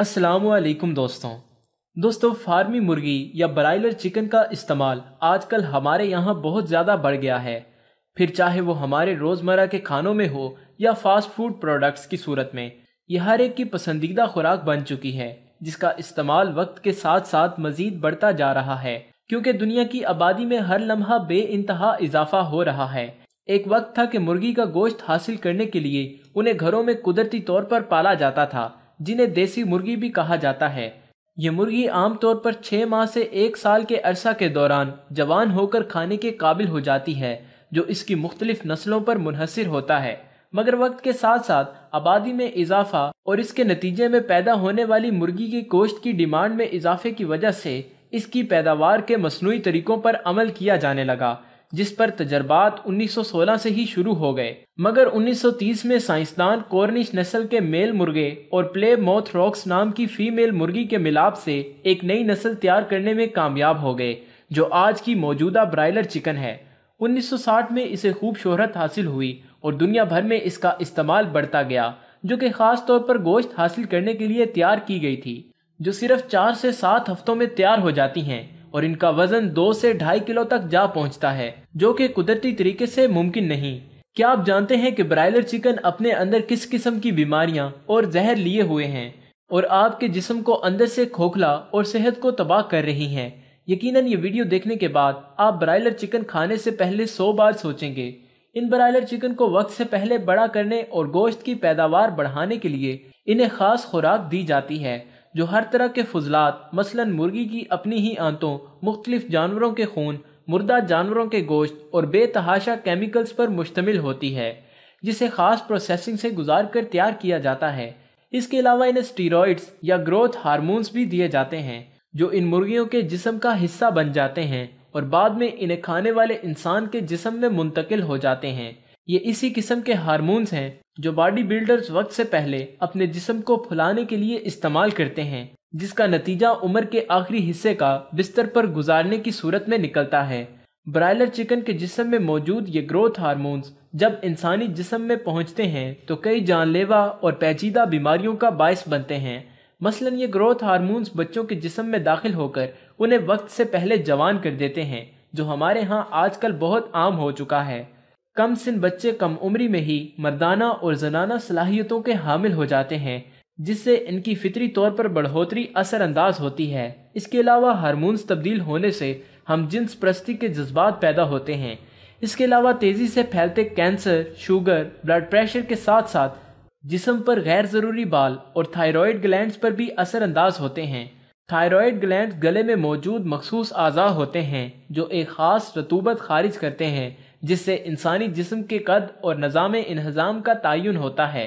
असलकुम दोस्तों दोस्तों फार्मी मुर्गी या ब्रायलर चिकन का इस्तेमाल आजकल हमारे यहाँ बहुत ज़्यादा बढ़ गया है फिर चाहे वो हमारे रोज़मर्रा के खानों में हो या फास्ट फूड प्रोडक्ट्स की सूरत में यह हर एक की पसंदीदा खुराक बन चुकी है जिसका इस्तेमाल वक्त के साथ साथ मजीद बढ़ता जा रहा है क्योंकि दुनिया की आबादी में हर लम्हा बे इंतहा इजाफा हो रहा है एक वक्त था कि मुर्गी का गोश्त हासिल करने के लिए उन्हें घरों में कुदरती तौर पर पाला जाता था जिन्हें देसी मुर्गी भी कहा जाता है ये मुर्गी आमतौर पर छः माह से एक साल के अरसा के दौरान जवान होकर खाने के काबिल हो जाती है जो इसकी मुख्तलिफ नस्लों पर मुनहसर होता है मगर वक्त के साथ साथ आबादी में इजाफा और इसके नतीजे में पैदा होने वाली मुर्गी की गोश्त की डिमांड में इजाफे की वजह से इसकी पैदावार के मसनू तरीकों पर अमल किया जाने लगा जिस पर तजर्बात 1916 से ही शुरू हो गए मगर 1930 में साइंसदान कॉर्निश नस्ल के मेल मुर्गे और प्ले मोथ रॉक्स नाम की फीमेल मुर्गी के मिलाप से एक नई नस्ल तैयार करने में कामयाब हो गए जो आज की मौजूदा ब्रायलर चिकन है 1960 में इसे खूब शोहरत हासिल हुई और दुनिया भर में इसका इस्तेमाल बढ़ता गया जो कि खास तौर पर गोश्त हासिल करने के लिए तैयार की गई थी जो सिर्फ चार से सात हफ्तों में तैयार हो जाती हैं और इनका वजन दो से ढाई किलो तक जा पहुंचता है जो कि कुदरती तरीके से मुमकिन नहीं क्या आप जानते हैं कि ब्रायलर चिकन अपने अंदर किस किस्म की बीमारियां और जहर लिए हुए हैं और आपके जिस्म को अंदर से खोखला और सेहत को तबाह कर रही हैं यकीनन ये वीडियो देखने के बाद आप ब्रायलर चिकन खाने से पहले सौ बार सोचेंगे इन ब्रायलर चिकन को वक्त से पहले बड़ा करने और गोश्त की पैदावार बढ़ाने के लिए इन्हें खास खुराक दी जाती है जो हर तरह के फजलात मसलन मुर्गी की अपनी ही आंतों मुख्तलिफ जानवरों के खून मुर्दा जानवरों के गोश्त और बेतहाशा केमिकल्स पर मुश्तमिल होती है जिसे ख़ास प्रोसेसिंग से गुजार कर तैयार किया जाता है इसके अलावा इन्हें स्टीरोइड्स या ग्रोथ हारमोन्स भी दिए जाते हैं जो इन मुर्गियों के जिसम का हिस्सा बन जाते हैं और बाद में इन्हें खाने वाले इंसान के जिसम में मुंतकिल हो जाते हैं ये इसी किस्म के हारमोन्स हैं जो बॉडी बिल्डर्स वक्त से पहले अपने जिसम को फुलाने के लिए इस्तेमाल करते हैं जिसका नतीजा उम्र के आखिरी हिस्से का बिस्तर पर गुजारने की सूरत में निकलता है ब्रायलर चिकन के जिसम में मौजूद ये ग्रोथ हारमोन्स जब इंसानी जिसम में पहुँचते हैं तो कई जानलेवा और पेचीदा बीमारियों का बायस बनते हैं मसलन ये ग्रोथ हारमोन्स बच्चों के जिसम में दाखिल होकर उन्हें वक्त से पहले जवान कर देते हैं जो हमारे यहाँ आजकल बहुत आम हो चुका है कम सिन बच्चे कम उम्री में ही मर्दाना और जनाना सलाहियतों के हामिल हो जाते हैं जिससे इनकी फितरी तौर पर बढ़ोतरी असरअंदाज होती है इसके अलावा हारमोन्स तब्दील होने से हम जिन्स प्रस्ती के जज्बात पैदा होते हैं इसके अलावा तेज़ी से फैलते कैंसर शुगर ब्लड प्रेशर के साथ साथ जिसम पर गैर ज़रूरी बाल और थायराइड ग्लैंड्स पर भी असरअंदाज होते हैं थायराइड ग्लैंड गले में मौजूद मखसूस अज़ा होते हैं जो एक ख़ास रतूबत खारिज करते हैं जिससे इंसानी जिस्म के कद और नज़ाम इन्हजाम का तयन होता है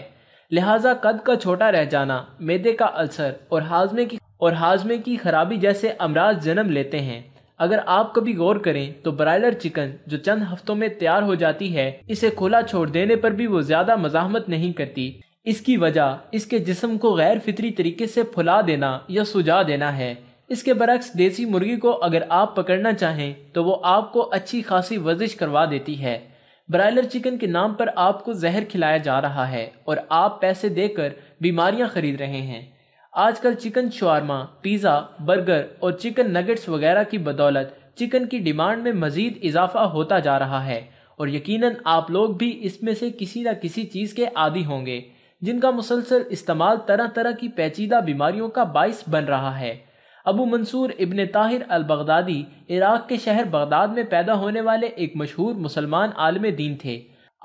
लिहाजा कद का छोटा रह जाना मैदे का अल्सर और हाजमे की और हाजमे की खराबी जैसे अमराज जन्म लेते हैं अगर आप कभी गौर करें तो ब्रायलर चिकन जो चंद हफ्तों में तैयार हो जाती है इसे खुला छोड़ देने पर भी वो ज़्यादा मजामत नहीं करती इसकी वजह इसके जिस्म को गैर फितरी तरीके से फुला देना या सुझा देना है इसके बरक्स देसी मुर्गी को अगर आप पकड़ना चाहें तो वो आपको अच्छी खासी वर्जिश करवा देती है ब्रायलर चिकन के नाम पर आपको जहर खिलाया जा रहा है और आप पैसे देकर बीमारियां खरीद रहे हैं आजकल चिकन शवारमा पिज़्ज़ा बर्गर और चिकन नगेट्स वगैरह की बदौलत चिकन की डिमांड में मज़ीद इजाफा होता जा रहा है और यकीनन आप लोग भी इसमें से किसी न किसी चीज़ के आदि होंगे जिनका मुसलसल इस्तेमाल तरह तरह की पेचीदा बीमारियों का बायस बन रहा है Abu Mansur ibn Tahir al Baghdadi Iraq के शहर बगदाद में पैदा होने वाले एक मशहूर मुसलमान आलम दीन थे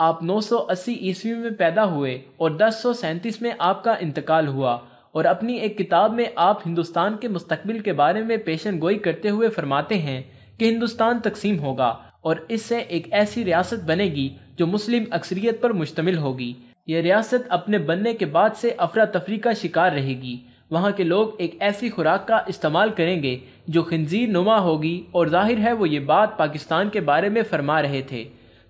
आप 980 ईस्वी में पैदा हुए और दस में आपका इंतकाल हुआ और अपनी एक किताब में आप हिंदुस्तान के मुस्तबिल के बारे में पेशन गोई करते हुए फरमाते हैं कि हिंदुस्तान तकसीम होगा और इससे एक ऐसी रियासत बनेगी जो मुस्लिम अक्सरियत पर मुश्तमिल होगी यह रियासत अपने बनने के बाद से अफरा तफरी का शिकार रहेगी वहाँ के लोग एक ऐसी खुराक का इस्तेमाल करेंगे जो खंजीर नुमा होगी और जाहिर है वो ये बात पाकिस्तान के बारे में फरमा रहे थे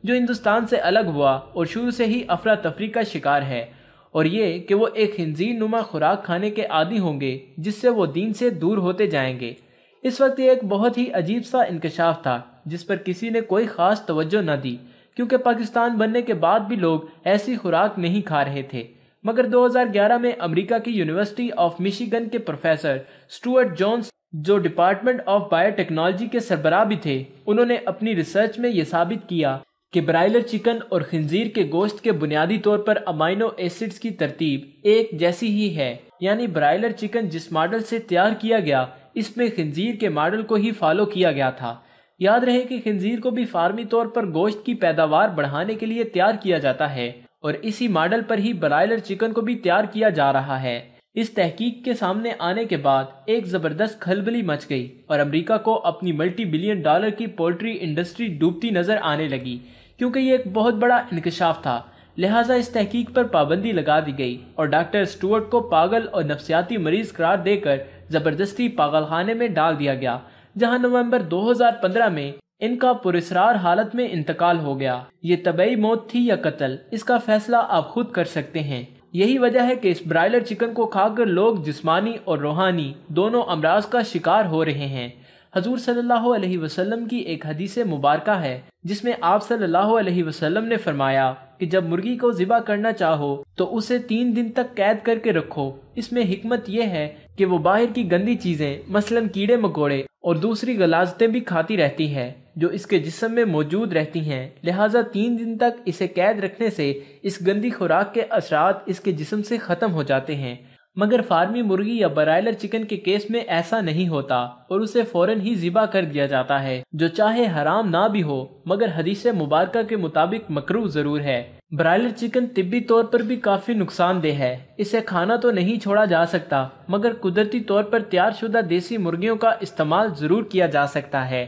जो हिंदुस्तान से अलग हुआ और शुरू से ही अफरा तफरी का शिकार है और ये कि वो एक खंजीर नुमा खुराक खाने के आदि होंगे जिससे वो दीन से दूर होते जाएंगे इस वक्त ये एक बहुत ही अजीब सा इंकशाफ था जिस पर किसी ने कोई ख़ास तवज्जो न दी क्योंकि पाकिस्तान बनने के बाद भी लोग ऐसी खुराक नहीं खा रहे थे मगर 2011 में अमेरिका की यूनिवर्सिटी ऑफ मिशिगन के प्रोफेसर स्टुअर्ट जॉन्स जो डिपार्टमेंट ऑफ बायोटेक्नोलॉजी के सरबराह भी थे उन्होंने अपनी रिसर्च में यह साबित किया कि ब्रायलर चिकन और खंजीर के गोश्त के बुनियादी तौर पर अमाइनो एसिड्स की तरतीब एक जैसी ही है यानी ब्रायलर चिकन जिस मॉडल से तैयार किया गया इसमें खंजीर के मॉडल को ही फॉलो किया गया था याद रहे कि खंजीर को भी फार्मी तौर पर गोश्त की पैदावार बढ़ाने के लिए तैयार किया जाता है और इसी मॉडल पर ही ब्रायलर चिकन को भी तैयार किया जा रहा है इस तहकीक के सामने आने के बाद एक जबरदस्त खलबली मच गई और अमेरिका को अपनी मल्टी बिलियन डॉलर की पोल्ट्री इंडस्ट्री डूबती नजर आने लगी क्योंकि ये एक बहुत बड़ा इंकशाफ था लिहाजा इस तहकीक पर पाबंदी लगा दी गई और डॉक्टर स्टुअर्ट को पागल और नफसियाती मरीज करार देकर ज़बरदस्ती पागल खाने में डाल दिया गया जहां नवंबर 2015 में इनका पुरस्ार हालत में इंतकाल हो गया ये तबई मौत थी या कत्ल इसका फैसला आप खुद कर सकते हैं यही वजह है कि इस ब्रायलर चिकन को खाकर लोग जिस्मानी और रूहानी दोनों अमराज का शिकार हो रहे हैं हजूर सल्लल्लाहु अलैहि वसल्लम की एक हदीस मुबारक है जिसमें आप सल्लल्लाहु अलैहि वसल्लम ने फरमाया कि जब मुर्गी को ज़िबा करना चाहो तो उसे तीन दिन तक कैद करके रखो इसमें हिकमत यह है कि वो बाहर की गंदी चीज़ें मसलन कीड़े मकोड़े और दूसरी गलाजतें भी खाती रहती है जो इसके जिसम में मौजूद रहती हैं लिहाजा तीन दिन तक इसे कैद रखने से इस गंदी खुराक के असरात इसके जिसम से ख़त्म हो जाते हैं मगर फार्मी मुर्गी या बरायलर चिकन के केस में ऐसा नहीं होता और उसे फौरन ही जिबा कर दिया जाता है जो चाहे हराम ना भी हो मगर हदीस मुबारक के मुताबिक मकरू जरूर है ब्रायलर चिकन तिब्बी तौर पर भी काफ़ी नुकसानदेह है इसे खाना तो नहीं छोड़ा जा सकता मगर कुदरती तौर पर तैयार शुदा देसी मुर्गियों का इस्तेमाल ज़रूर किया जा सकता है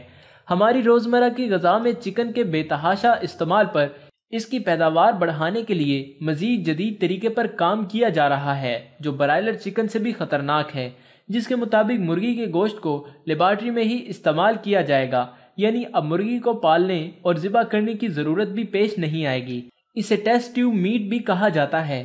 हमारी रोज़मर्रा की गजा में चिकन के बेतहाशा इस्तेमाल पर इसकी पैदावार बढ़ाने के लिए मजीद जदीद तरीके पर काम किया जा रहा है जो ब्रायलर चिकन से भी खतरनाक है जिसके मुताबिक मुर्गी के गोश्त को लेबार्ट्री में ही इस्तेमाल किया जाएगा यानी अब मुर्गी को पालने और ज़िबा करने की ज़रूरत भी पेश नहीं आएगी इसे टेस्ट ट्यूब मीट भी कहा जाता है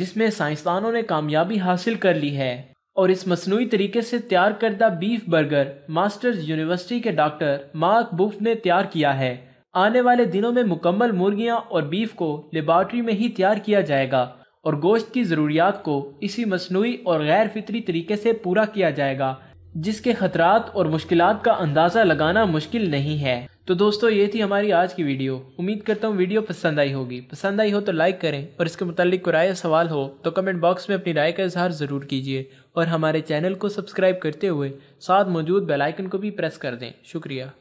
जिसमें साइंसदानों ने कामयाबी हासिल कर ली है और इस मसनू तरीके से तैयार करदा बीफ बर्गर मास्टर्स यूनिवर्सिटी के डॉक्टर मार्क बुफ ने तैयार किया है आने वाले दिनों में मुकम्मल मुर्गियां और बीफ को लेबॉर्ट्री में ही तैयार किया जाएगा और गोश्त की ज़रूरियात को इसी मसनू और गैर फितरी तरीके से पूरा किया जाएगा जिसके खतरात और मुश्किल का अंदाज़ा लगाना मुश्किल नहीं है तो दोस्तों ये थी हमारी आज की वीडियो उम्मीद करता हूँ वीडियो पसंद आई होगी पसंद आई हो तो लाइक करें और इसके मुतालिक को राय सवाल हो तो कमेंट बॉक्स में अपनी राय का इजहार ज़रूर कीजिए और हमारे चैनल को सब्सक्राइब करते हुए साथ मौजूद बेलाइकन को भी प्रेस कर दें शुक्रिया